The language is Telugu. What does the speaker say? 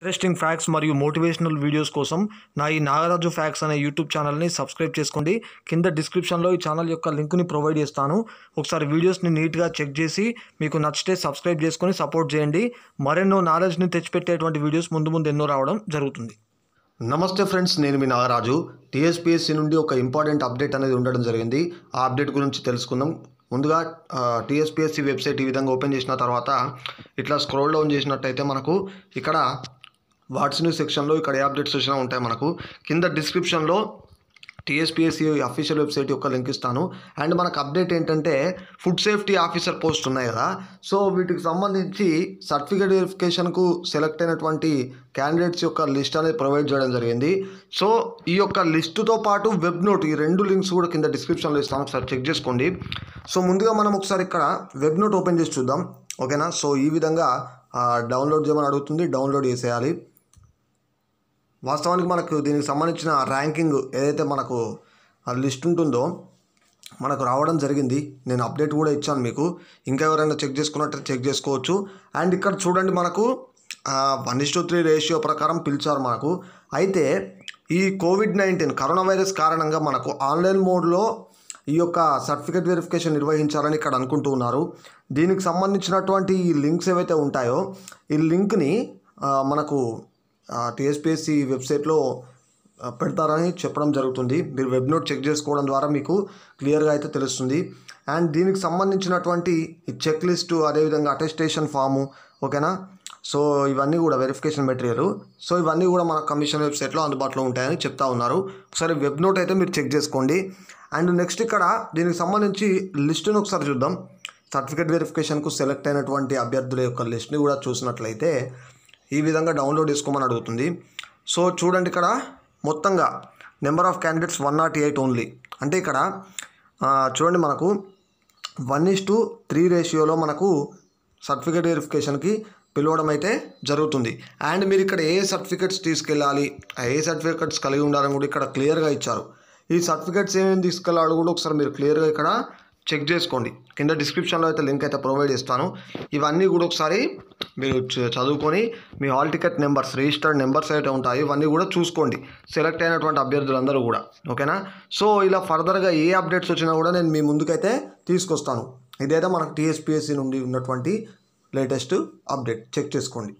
ఇంట్రెస్టింగ్ ఫ్యాక్స్ మరియు మోటివేషనల్ వీడియోస్ కోసం నా ఈ నాగరాజు ఫ్యాక్స్ అనే యూట్యూబ్ ఛానల్ని సబ్స్క్రైబ్ చేసుకోండి కింద డిస్క్రిప్షన్లో ఈ ఛానల్ యొక్క లింక్ని ప్రొవైడ్ చేస్తాను ఒకసారి వీడియోస్ని నీట్గా చెక్ చేసి మీకు నచ్చితే సబ్స్క్రైబ్ చేసుకొని సపోర్ట్ చేయండి మరెన్నో నాలెడ్జ్ని తెచ్చిపెట్టేటువంటి వీడియోస్ ముందు ముందు ఎన్నో రావడం జరుగుతుంది నమస్తే ఫ్రెండ్స్ నేను మీ నాగరాజు టీఎస్పిఎస్సి నుండి ఒక ఇంపార్టెంట్ అప్డేట్ అనేది ఉండడం జరిగింది ఆ అప్డేట్ గురించి తెలుసుకుందాం ముందుగా టీఎస్పిఎస్సి వెబ్సైట్ ఈ విధంగా ఓపెన్ చేసిన తర్వాత ఇట్లా స్క్రోల్ డౌన్ చేసినట్టయితే మనకు ఇక్కడ వాట్స్ న్యూస్ సెక్షన్లో ఇక్కడ అప్డేట్స్ వచ్చినా ఉంటాయి మనకు కింద డిస్క్రిప్షన్లో టీఎస్పీఎస్సీ అఫీషియల్ వెబ్సైట్ యొక్క లింక్ ఇస్తాను అండ్ మనకు అప్డేట్ ఏంటంటే ఫుడ్ సేఫ్టీ ఆఫీసర్ పోస్ట్ ఉన్నాయి కదా సో వీటికి సంబంధించి సర్టిఫికేట్ వెరిఫికేషన్కు సెలెక్ట్ అయినటువంటి క్యాండిడేట్స్ యొక్క లిస్ట్ అనేది ప్రొవైడ్ చేయడం జరిగింది సో ఈ యొక్క లిస్టుతో పాటు వెబ్ నోట్ ఈ రెండు లింక్స్ కూడా కింద డిస్క్రిప్షన్లో ఇస్తాను ఒకసారి చెక్ చేసుకోండి సో ముందుగా మనం ఒకసారి ఇక్కడ వెబ్ నోట్ ఓపెన్ చేసి చూద్దాం ఓకేనా సో ఈ విధంగా డౌన్లోడ్ చేయమని అడుగుతుంది డౌన్లోడ్ చేసేయాలి వాస్తవానికి మనకు దీనికి సంబంధించిన ర్యాంకింగ్ ఏదైతే మనకు లిస్ట్ ఉంటుందో మనకు రావడం జరిగింది నేను అప్డేట్ కూడా ఇచ్చాను మీకు ఇంకా ఎవరైనా చెక్ చేసుకున్నట్టు చెక్ చేసుకోవచ్చు అండ్ ఇక్కడ చూడండి మనకు వన్ ఇస్ త్రీ రేషియో ప్రకారం పిలిచారు మనకు అయితే ఈ కోవిడ్ నైన్టీన్ కరోనా వైరస్ కారణంగా మనకు ఆన్లైన్ మోడ్లో ఈ యొక్క సర్టిఫికేట్ వెరిఫికేషన్ నిర్వహించాలని ఇక్కడ అనుకుంటూ ఉన్నారు దీనికి సంబంధించినటువంటి ఈ లింక్స్ ఏవైతే ఉంటాయో ఈ లింక్ని మనకు టీఎస్పీఎస్సీ వెబ్సైట్లో పెడతారని చెప్పడం జరుగుతుంది మీరు వెబ్ నోట్ చెక్ చేసుకోవడం ద్వారా మీకు క్లియర్గా అయితే తెలుస్తుంది అండ్ దీనికి సంబంధించినటువంటి చెక్ లిస్టు అదేవిధంగా అటెస్టేషన్ ఫాము ఓకేనా సో ఇవన్నీ కూడా వెరిఫికేషన్ మెటీరియల్ సో ఇవన్నీ కూడా మన కమిషన్ వెబ్సైట్లో అందుబాటులో ఉంటాయని చెప్తా ఉన్నారు ఒకసారి వెబ్ నోట్ అయితే మీరు చెక్ చేసుకోండి అండ్ నెక్స్ట్ ఇక్కడ దీనికి సంబంధించి లిస్టును ఒకసారి చూద్దాం సర్టిఫికేట్ వెరిఫికేషన్కు సెలెక్ట్ అయినటువంటి అభ్యర్థుల యొక్క లిస్ట్ని కూడా చూసినట్లయితే ఈ విధంగా డౌన్లోడ్ చేసుకోమని అడుగుతుంది సో చూడండి ఇక్కడ మొత్తంగా number of candidates one nought eight only అంటే ఇక్కడ చూడండి మనకు వన్ ఇస్ టు త్రీ రేషియోలో మనకు సర్టిఫికేట్ వెరిఫికేషన్కి పిలవడం అయితే జరుగుతుంది అండ్ మీరు ఇక్కడ ఏ సర్టిఫికేట్స్ తీసుకెళ్ళాలి ఏ సర్టిఫికేట్స్ కలిగి ఉండాలని కూడా ఇక్కడ క్లియర్గా ఇచ్చారు ఈ సర్టిఫికేట్స్ ఏమేమి తీసుకెళ్ళాలి కూడా ఒకసారి మీరు క్లియర్గా ఇక్కడ చెక్ చేసుకోండి కింద డిస్క్రిప్షన్లో అయితే లింక్ అయితే ప్రొవైడ్ చేస్తాను ఇవన్నీ కూడా ఒకసారి మీరు చదువుకొని మీ hall ticket numbers registered numbers అయితే ఉంటాయి ఇవన్నీ కూడా చూసుకోండి సెలెక్ట్ అయినటువంటి అభ్యర్థులందరూ కూడా ఓకేనా సో ఇలా ఫర్దర్గా ఏ అప్డేట్స్ వచ్చినా కూడా నేను మీ ముందుకైతే తీసుకొస్తాను ఇదైతే మనకు టీఎస్పిఎస్సి నుండి ఉన్నటువంటి లేటెస్ట్ అప్డేట్ చెక్ చేసుకోండి